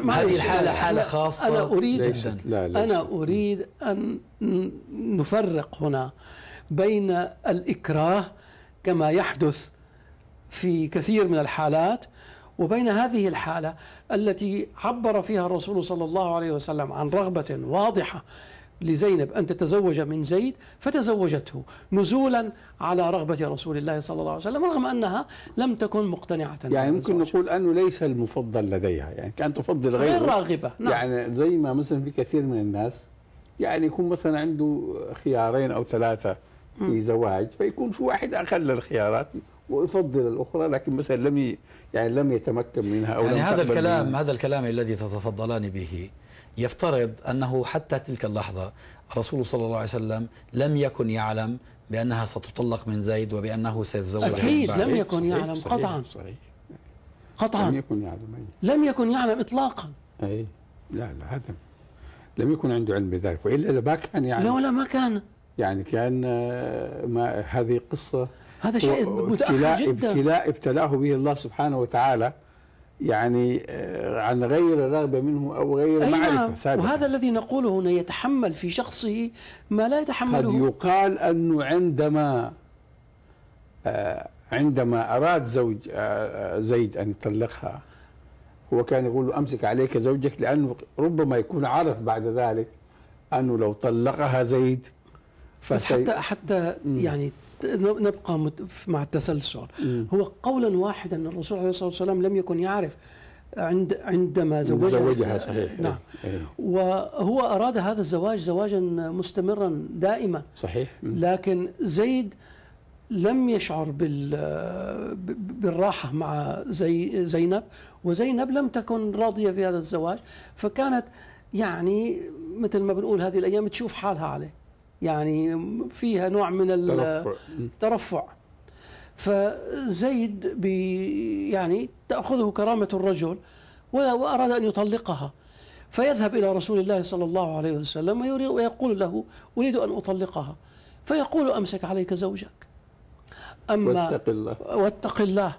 هذه الحالة حالة خاصة أنا أريد ليش جدا لا ليش أنا أريد أن نفرق هنا بين الإكراه كما يحدث في كثير من الحالات وبين هذه الحالة التي عبر فيها الرسول صلى الله عليه وسلم عن رغبة واضحة لزينب أن تتزوج من زيد فتزوجته نزولا على رغبة رسول الله صلى الله عليه وسلم رغم أنها لم تكن مقتنعة يعني ممكن نقول أنه ليس المفضل لديها يعني كان تفضل غيره غير راغبة نعم. يعني زي ما مثلا في كثير من الناس يعني يكون مثلا عنده خيارين أو ثلاثة في زواج فيكون في واحد أقل الخيارات ويفضل الاخرى لكن مثلا لم يعني لم يتمكن منها او يعني لم هذا الكلام منها. هذا الكلام الذي تتفضلان به يفترض أنه حتى تلك اللحظة الرسول صلى الله عليه وسلم لم يكن يعلم بأنها ستطلق من زيد وبأنه سيتزوج أكيد لم يكن صحيح يعلم صحيح قطعا صحيح قطعا لم يكن يعلم أي. لم يكن يعلم إطلاقا أي لا لا هذا لم يكن عنده علم بذلك وإلا ما كان يعني لا ولا ما كان يعني كان آه، ما هذه قصة هذا شيء متأخر جدا ابتلاء ابتلاه به الله سبحانه وتعالى يعني آه، عن غير رغبة منه أو غير نعم. معرفة سابقة وهذا الذي نقوله هنا يتحمل في شخصه ما لا يتحمله قد يقال أنه عندما آه، عندما أراد زوج آه، زيد أن يطلقها هو كان يقول له أمسك عليك زوجك لأنه ربما يكون عرف بعد ذلك أنه لو طلقها زيد بس حتى حتى يعني نبقى مع التسلسل هو قولا واحدا الرسول عليه الصلاه والسلام لم يكن يعرف عند عندما زوجها زوجها صحيح نعم إيه. وهو اراد هذا الزواج زواجا مستمرا دائما صحيح لكن زيد لم يشعر بال بالراحه مع زي زينب وزينب لم تكن راضيه بهذا الزواج فكانت يعني مثل ما بنقول هذه الايام تشوف حالها عليه يعني فيها نوع من الترفع فزيد بي يعني تأخذه كرامة الرجل وأراد أن يطلقها فيذهب إلى رسول الله صلى الله عليه وسلم ويقول له أريد أن أطلقها فيقول أمسك عليك زوجك أما واتق الله واتق الله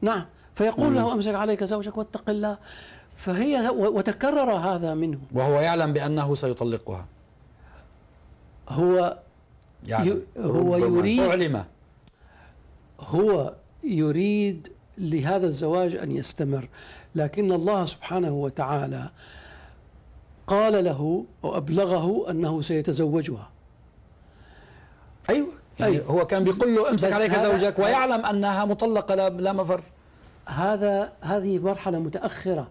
نعم فيقول له أمسك عليك زوجك واتق الله فهي وتكرر هذا منه وهو يعلم بأنه سيطلقها هو يعني هو يريد أعلمه هو يريد لهذا الزواج أن يستمر لكن الله سبحانه وتعالى قال له وأبلغه أنه سيتزوجها أيوة يعني أيوة هو كان بيقول له امسك عليك زوجك ويعلم أنها مطلقة لا مفر هذا هذه مرحلة متأخرة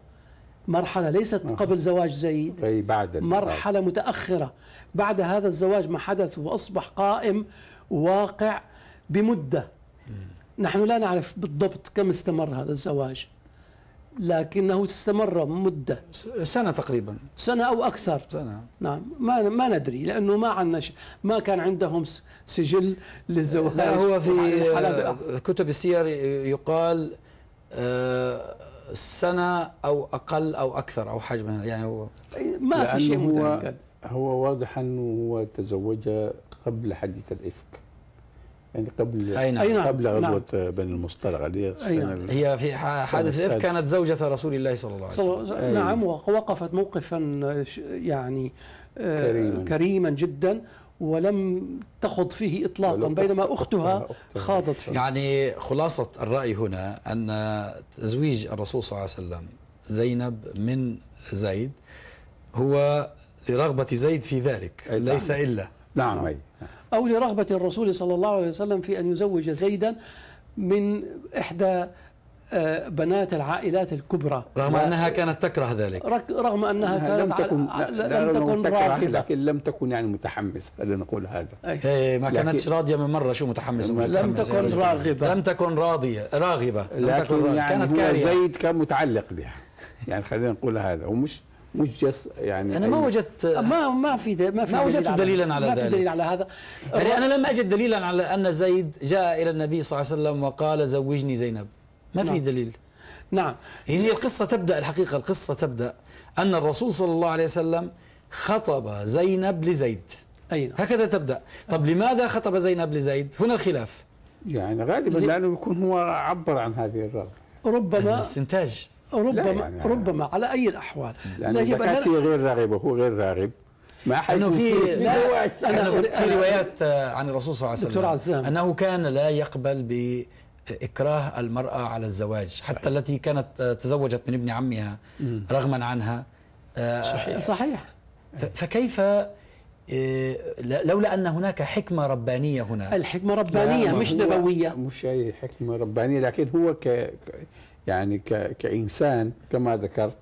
مرحلة ليست قبل زواج زيد بعد مرحلة متأخرة بعد هذا الزواج ما حدث وأصبح قائم واقع بمدة نحن لا نعرف بالضبط كم استمر هذا الزواج لكنه استمر مدة سنة تقريبا سنة أو أكثر سنة نعم ما ما ندري لأنه ما عندنا ما كان عندهم سجل للزواج لا هو في كتب السير يقال آه سنة أو أقل أو أكثر أو حجم يعني هو ما في شيء متأكد هو واضح أنه هو تزوج قبل حديث الإفك يعني قبل أي نعم. نعم. قبل نعم. غزوة نعم. بني المصطلق هذه نعم. هي في حادث الإفك كانت زوجة رسول الله صلى الله عليه وسلم نعم ووقفت موقفا آه، يعني آه، كريما, كريما جدا ولم تخض فيه اطلاقا بينما اختها خاضت فيه يعني خلاصه الراي هنا ان تزويج الرسول صلى الله عليه وسلم زينب من زيد هو لرغبه زيد في ذلك ليس الا نعم او لرغبه الرسول صلى الله عليه وسلم في ان يزوج زيدا من احدى بنات العائلات الكبرى رغم انها كانت تكره ذلك رغم انها, كانت لم تكن لا لا لم تكن راغبه لكن لم تكن يعني متحمسه نقول هذا هي إيه، ما كانتش راضيه من مره شو متحمسه متحمس لم تكن راغبه لم تكن راضيه راغبه لم تكن راغبة. يعني كانت كارهه زيد كان متعلق بها يعني خلينا نقول هذا ومش مش جس يعني انا ما وجدت ما ما في ما في ما وجدت دليل دليلا على, ما ذلك ما في دليل على هذا يعني انا لم اجد دليلا على ان زيد جاء الى النبي صلى الله عليه وسلم وقال زوجني زينب ما نعم. في دليل نعم هي القصة تبدأ الحقيقة القصة تبدأ أن الرسول صلى الله عليه وسلم خطب زينب لزيد أي نعم. هكذا تبدأ طب لماذا خطب زينب لزيد هنا الخلاف يعني غالبا لأنه يكون هو عبر عن هذه الرغبة ربما استنتاج ربما يعني ربما على أي الأحوال لأنه يجب أن هي غير راغبة هو غير راغب ما حد انه في لا أنا في روايات عن الرسول صلى الله عليه وسلم دكتور عزام انه كان لا يقبل ب إكراه المرأة على الزواج صحيح. حتى التي كانت آه، تزوجت من ابن عمها رغما عنها آه، صحيح, آه، صحيح. فكيف لولا أن هناك حكمة ربانية هنا الحكمة ربانية مش نبوية مش أي حكمة ربانية لكن هو ك يعني ك كإنسان كما ذكرت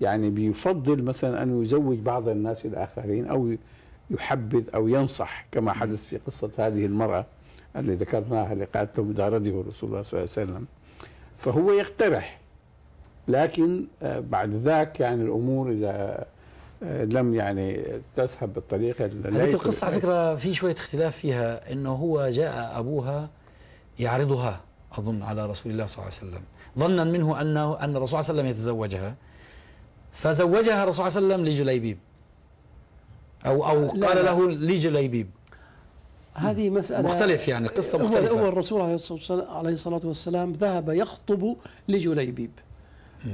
يعني بيفضل مثلا أن يزوج بعض الناس الآخرين أو يحبذ أو ينصح كما حدث في قصة هذه المرأة اللي ذكرناها اللي لقاءات مدارده الرسول الله صلى الله عليه وسلم فهو يقترح لكن آه، بعد ذاك يعني الامور اذا آه، لم يعني تذهب بالطريقه هذه القصه على فكره في شويه اختلاف فيها انه هو جاء ابوها يعرضها اظن على رسول الله صلى الله عليه وسلم ظنا منه انه ان الرسول صلى الله عليه وسلم يتزوجها فزوجها الرسول صلى الله عليه وسلم لجليبيب او او قال له لجليبيب هذه مسألة مختلف يعني قصة مختلفة هو الرسول عليه الصلاة والسلام ذهب يخطب لجليبيب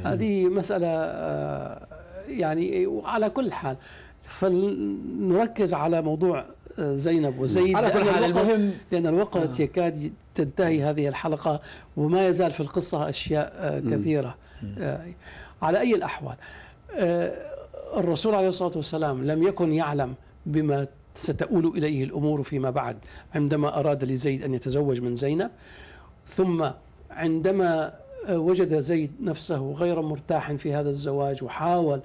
هذه مسألة آه، يعني وعلى كل حال فلنركز على موضوع آه، زينب وزيد على كل حال المهم لأن الوقت آه. يكاد تنتهي هذه الحلقة وما يزال في القصة أشياء آه، كثيرة مم. على أي الأحوال الرسول عليه الصلاة والسلام لم يكن يعلم بما ستؤول إليه الأمور فيما بعد عندما أراد لزيد أن يتزوج من زينب ثم عندما وجد زيد نفسه غير مرتاح في هذا الزواج وحاول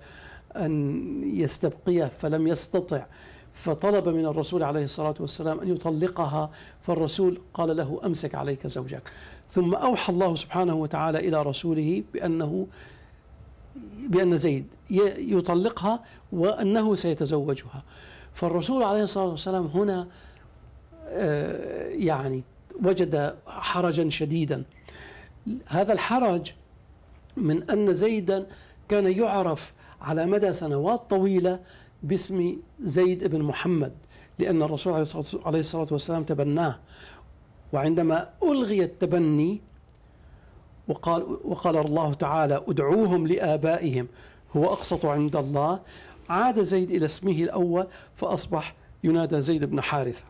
أن يستبقيه فلم يستطع فطلب من الرسول عليه الصلاة والسلام أن يطلقها فالرسول قال له أمسك عليك زوجك ثم أوحى الله سبحانه وتعالى إلى رسوله بأنه بأن زيد يطلقها وأنه سيتزوجها فالرسول عليه الصلاة والسلام هنا آه، يعني وجد حرجا شديدا هذا الحرج من أن زيدا كان يعرف على مدى سنوات طويلة باسم زيد بن محمد لأن الرسول عليه الصلاة والسلام تبناه وعندما ألغي التبني وقال, وقال الله تعالى ادعوهم لآبائهم هو أقسط عند الله عاد زيد إلى اسمه الأول فأصبح ينادى زيد بن حارثة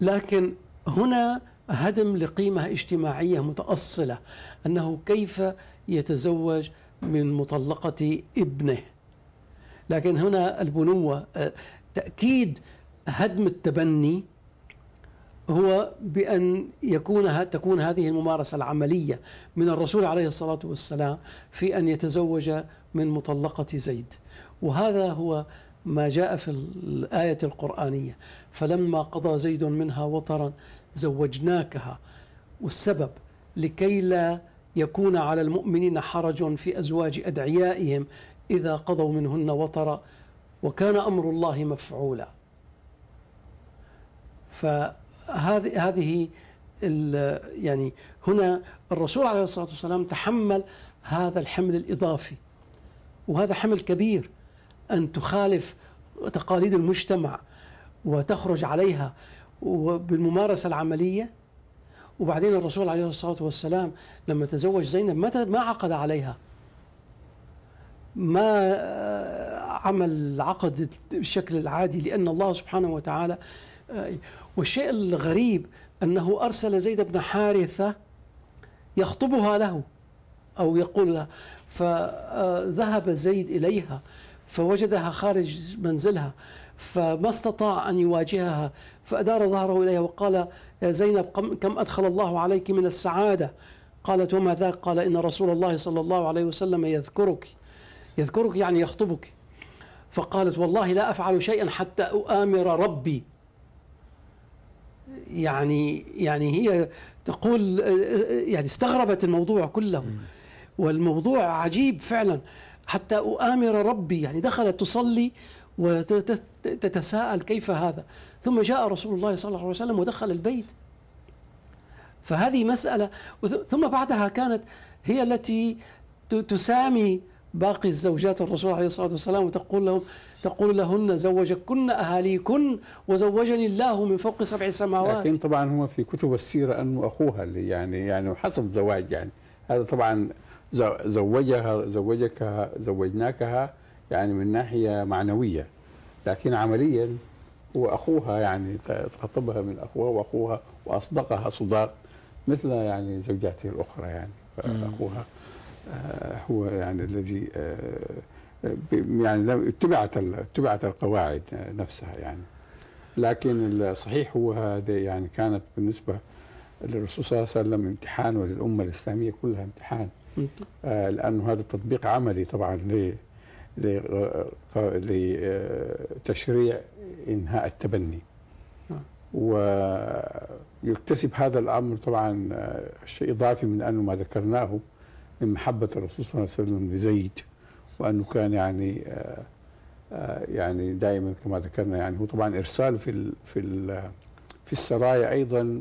لكن هنا هدم لقيمة اجتماعية متأصلة أنه كيف يتزوج من مطلقة ابنه لكن هنا البنوة آه، تأكيد هدم التبني هو بأن يكون تكون هذه الممارسة العملية من الرسول عليه الصلاة والسلام في أن يتزوج من مطلقة زيد وهذا هو ما جاء في الآية القرآنية فلما قضى زيد منها وطرا زوجناكها والسبب لكي لا يكون على المؤمنين حرج في أزواج أدعيائهم إذا قضوا منهن وطرا وكان أمر الله مفعولا ف هذه هذه يعني هنا الرسول عليه الصلاه والسلام تحمل هذا الحمل الاضافي وهذا حمل كبير ان تخالف تقاليد المجتمع وتخرج عليها بالممارسه العمليه وبعدين الرسول عليه الصلاه والسلام لما تزوج زينب ما ما عقد عليها ما عمل العقد بالشكل العادي لان الله سبحانه وتعالى والشيء الغريب أنه أرسل زيد بن حارثة يخطبها له أو يقول لها فذهب زيد إليها فوجدها خارج منزلها فما استطاع أن يواجهها فأدار ظهره إليها وقال يا زينب كم أدخل الله عليك من السعادة قالت وما ذاك قال إن رسول الله صلى الله عليه وسلم يذكرك يذكرك يعني يخطبك فقالت والله لا أفعل شيئا حتى أؤامر ربي يعني يعني هي تقول يعني استغربت الموضوع كله والموضوع عجيب فعلا حتى أؤامر ربي يعني دخلت تصلي وتتساءل كيف هذا ثم جاء رسول الله صلى الله عليه وسلم ودخل البيت فهذه مسألة ثم بعدها كانت هي التي تسامي باقي الزوجات الرسول عليه الصلاة والسلام وتقول لهم تقول لهن زوجكن أهاليكن وزوجني الله من فوق سبع سماوات لكن طبعا هو في كتب السيرة أنه أخوها اللي يعني يعني حصل زواج يعني هذا طبعا زوجها زوجك زوجناكها يعني من ناحية معنوية لكن عمليا هو أخوها يعني تخطبها من أخوها وأخوها وأصدقها صداق مثل يعني زوجاته الأخرى يعني أخوها آه، هو يعني الذي آه، آه، يعني اتبعت اتبعت القواعد نفسها يعني لكن الصحيح هو هذا يعني كانت بالنسبه للرسول صلى الله عليه وسلم امتحان وللامه الاسلاميه كلها امتحان لانه هذا تطبيق عملي طبعا لتشريع انهاء التبني نعم. ويكتسب هذا الامر طبعا شيء اضافي من انه ما ذكرناه من محبة الرسول صلى الله عليه وسلم لزيد وأنه كان يعني آه، آه، يعني دائما كما ذكرنا يعني هو طبعا إرسال في في في السرايا أيضا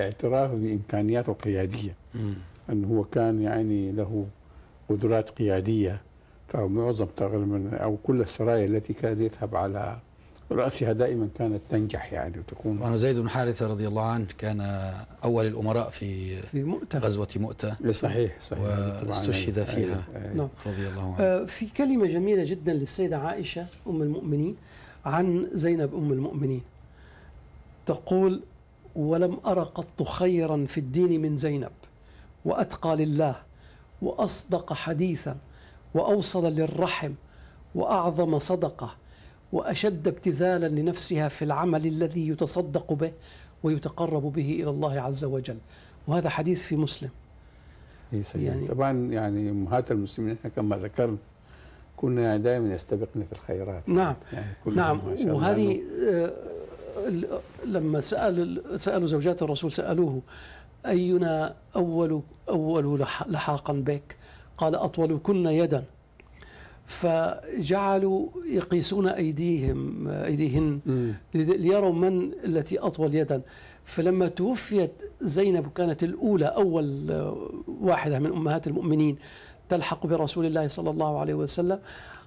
اعتراف بإمكانياته القيادية أنه هو كان يعني له قدرات قيادية فمعظم تقريبا أو كل السرايا التي كان يذهب على رأسها دائما كانت تنجح يعني وتكون وأنا زيد بن حارثة رضي الله عنه كان أول الأمراء في, في مؤتة. غزوة مؤتة صحيح صحيح واستشهد يعني فيها أيه نعم رضي الله عنه آه، في كلمة جميلة جدا للسيدة عائشة أم المؤمنين عن زينب أم المؤمنين تقول ولم أرى قط خيرا في الدين من زينب وأتقى لله وأصدق حديثا وأوصل للرحم وأعظم صدقة واشد ابتذالا لنفسها في العمل الذي يتصدق به ويتقرب به الى الله عز وجل وهذا حديث في مسلم إيه يعني طبعا يعني امهات المسلمين احنا كما ذكرنا كنا يعني دائما يستبقن في الخيرات نعم يعني نعم وهذه آه، لما سال سالوا زوجات الرسول سالوه اينا اول اول لحاقا بك قال اطولكن يدا فجعلوا يقيسون أيديهم أيديهن ليروا من التي أطول يدا فلما توفيت زينب كانت الأولى أول واحدة من أمهات المؤمنين تلحق برسول الله صلى الله عليه وسلم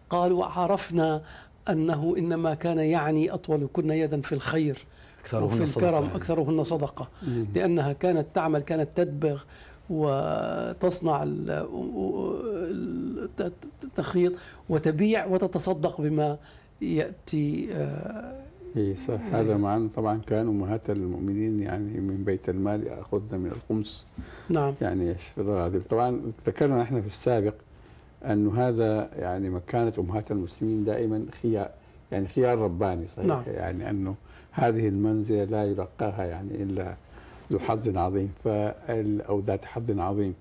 قالوا عرفنا أنه إنما كان يعني أطولكن يدا في الخير أكثرهن وفي الكرم صدقة يعني. أكثرهن صدقة لأنها كانت تعمل كانت تدبغ وتصنع التخيط وتبيع وتتصدق بما ياتي آه، اي صح هذا معنى طبعا كان امهات المؤمنين يعني من بيت المال ياخذن من الخمس نعم يعني طبعا ذكرنا نحن في السابق انه هذا يعني مكانه امهات المسلمين دائما خيار يعني خيار رباني صحيح نعم. يعني انه هذه المنزله لا يلقاها يعني الا ذو حظ عظيم او ذات حظ عظيم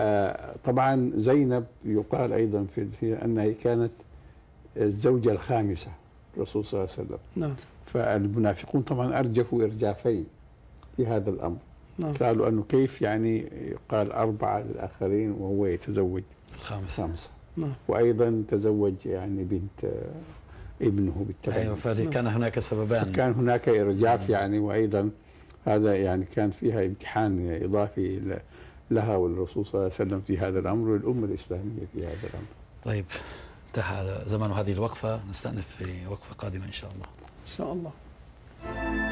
آه، طبعا زينب يقال ايضا في, انها كانت الزوجه الخامسه الرسول صلى الله عليه وسلم نعم فالمنافقون طبعا ارجفوا ارجافين في هذا الامر نعم قالوا انه كيف يعني قال اربعه للاخرين وهو يتزوج الخامسه الخامسه نعم وايضا تزوج يعني بنت ابنه بالتبع ايوه فكان نعم. هناك سببان كان هناك ارجاف نعم. يعني وايضا هذا يعني كان فيها امتحان إضافي لها والرسول صلى الله عليه وسلم في هذا الأمر والأمة الإسلامية في هذا الأمر طيب انتهى زمن هذه الوقفة نستأنف في وقفة قادمة إن شاء الله إن شاء الله Thank you.